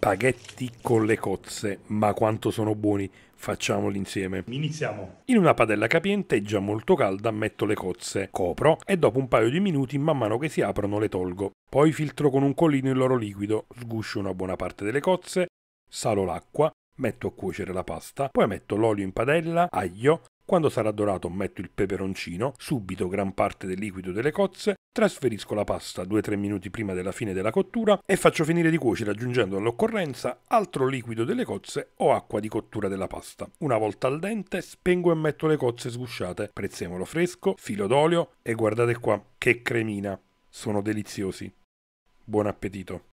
spaghetti con le cozze, ma quanto sono buoni, facciamoli insieme. Iniziamo. In una padella capiente, già molto calda, metto le cozze, copro e dopo un paio di minuti, man mano che si aprono, le tolgo. Poi filtro con un collino il loro liquido, sguscio una buona parte delle cozze, salo l'acqua, metto a cuocere la pasta, poi metto l'olio in padella, aglio, quando sarà dorato metto il peperoncino, subito gran parte del liquido delle cozze, trasferisco la pasta 2-3 minuti prima della fine della cottura e faccio finire di cuocere aggiungendo all'occorrenza altro liquido delle cozze o acqua di cottura della pasta. Una volta al dente spengo e metto le cozze sgusciate, prezzemolo fresco, filo d'olio e guardate qua che cremina. Sono deliziosi. Buon appetito!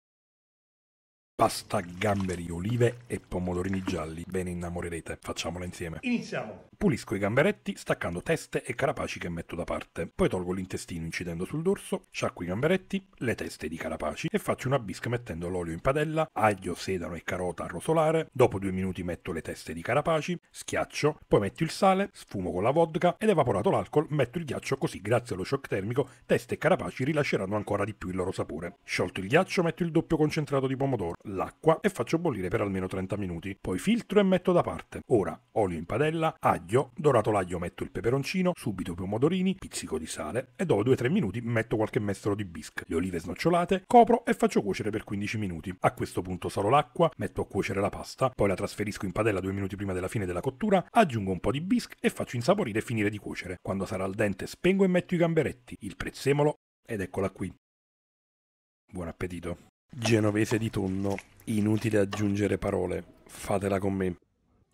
pasta, gamberi, olive e pomodorini gialli. Ve ne innamorerete, facciamola insieme. Iniziamo! Pulisco i gamberetti staccando teste e carapaci che metto da parte. Poi tolgo l'intestino incidendo sul dorso, sciacquo i gamberetti, le teste di carapaci e faccio una bisca mettendo l'olio in padella, aglio, sedano e carota a rosolare. Dopo due minuti metto le teste di carapaci, schiaccio, poi metto il sale, sfumo con la vodka ed evaporato l'alcol metto il ghiaccio così grazie allo shock termico teste e carapaci rilasceranno ancora di più il loro sapore. Sciolto il ghiaccio metto il doppio concentrato di pomodoro l'acqua e faccio bollire per almeno 30 minuti. Poi filtro e metto da parte. Ora olio in padella, aglio, dorato l'aglio metto il peperoncino, subito pomodorini, pizzico di sale e dopo 2-3 minuti metto qualche mestolo di bisque, le olive snocciolate, copro e faccio cuocere per 15 minuti. A questo punto salo l'acqua, metto a cuocere la pasta, poi la trasferisco in padella 2 minuti prima della fine della cottura, aggiungo un po' di bisque e faccio insaporire e finire di cuocere. Quando sarà al dente spengo e metto i gamberetti, il prezzemolo ed eccola qui. Buon appetito! Genovese di tonno, inutile aggiungere parole, fatela con me.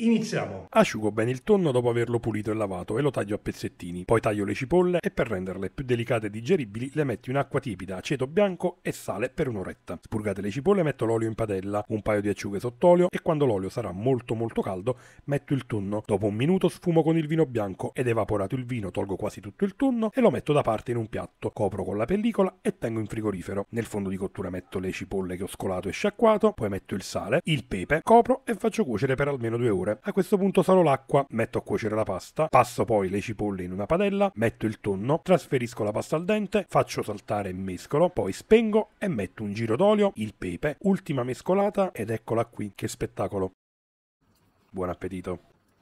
Iniziamo! Asciugo bene il tonno dopo averlo pulito e lavato e lo taglio a pezzettini. Poi taglio le cipolle e per renderle più delicate e digeribili le metto in acqua tiepida, aceto bianco e sale per un'oretta. Spurgate le cipolle e metto l'olio in padella, un paio di acciughe sott'olio e quando l'olio sarà molto molto caldo metto il tonno. Dopo un minuto sfumo con il vino bianco ed evaporato il vino tolgo quasi tutto il tonno e lo metto da parte in un piatto. Copro con la pellicola e tengo in frigorifero. Nel fondo di cottura metto le cipolle che ho scolato e sciacquato, poi metto il sale, il pepe, copro e faccio cuocere per almeno due ore ore. A questo punto salo l'acqua, metto a cuocere la pasta, passo poi le cipolle in una padella, metto il tonno, trasferisco la pasta al dente, faccio saltare e mescolo, poi spengo e metto un giro d'olio, il pepe, ultima mescolata ed eccola qui, che spettacolo. Buon appetito.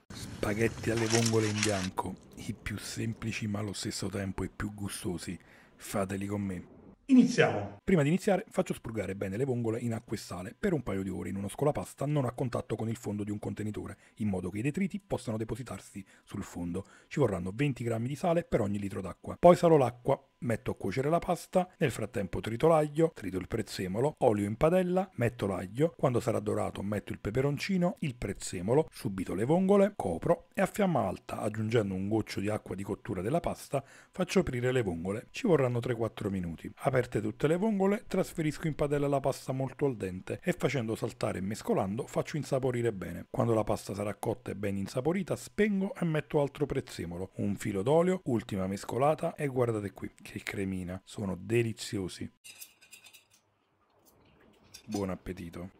Spaghetti alle vongole in bianco, i più semplici ma allo stesso tempo i più gustosi. Fateli con me. Iniziamo! Prima di iniziare faccio sprugare bene le vongole in acqua e sale per un paio di ore in uno scolapasta non a contatto con il fondo di un contenitore, in modo che i detriti possano depositarsi sul fondo. Ci vorranno 20 g di sale per ogni litro d'acqua. Poi salo l'acqua, metto a cuocere la pasta, nel frattempo trito l'aglio, trito il prezzemolo, olio in padella, metto l'aglio, quando sarà dorato metto il peperoncino, il prezzemolo, subito le vongole, copro e a fiamma alta, aggiungendo un goccio di acqua di cottura della pasta, faccio aprire le vongole. Ci vorranno 3-4 minuti. Aperto Aperte tutte le vongole, trasferisco in padella la pasta molto al dente e facendo saltare e mescolando faccio insaporire bene. Quando la pasta sarà cotta e ben insaporita, spengo e metto altro prezzemolo, un filo d'olio, ultima mescolata e guardate qui, che cremina, sono deliziosi. Buon appetito!